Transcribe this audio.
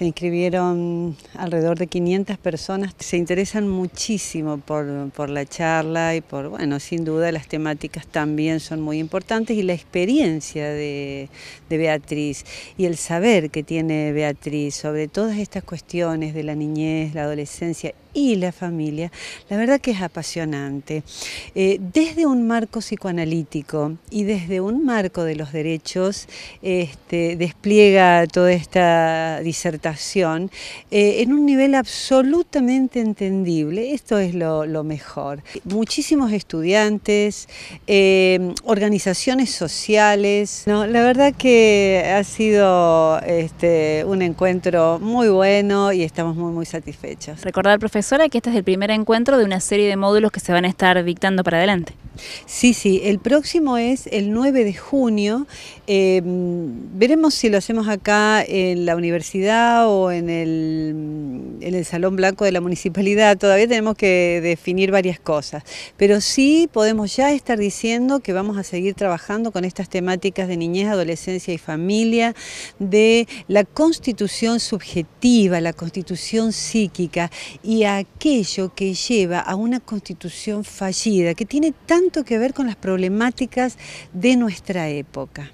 Se inscribieron alrededor de 500 personas. Se interesan muchísimo por, por, la charla y por, bueno, sin duda las temáticas también son muy importantes y la experiencia de, de Beatriz y el saber que tiene Beatriz sobre todas estas cuestiones de la niñez, la adolescencia y la familia. La verdad que es apasionante. Eh, desde un marco psicoanalítico y desde un marco de los derechos, este, despliega toda esta disertación eh, en un nivel absolutamente entendible. Esto es lo, mejor. Muchísimos estudiantes, eh, organizaciones sociales. No, la verdad que ha sido este, un encuentro muy bueno y estamos muy, muy satisfechos. Recordar, profesor, que este es el primer encuentro de una serie de módulos que se van a estar dictando para adelante. Sí, sí, el próximo es el 9 de junio. Em, veremos si lo hacemos acá en la universidad o en el, el Salón Blanco de la Municipalidad. Todavía tenemos que definir varias cosas, pero sí podemos ya estar diciendo que vamos a seguir trabajando con estas temáticas de niñez, adolescencia y familia, de la constitución subjetiva, la constitución psíquica y a aquello que lleva a una constitución fallida, que tiene tanto que ver con las problemáticas de nuestra época.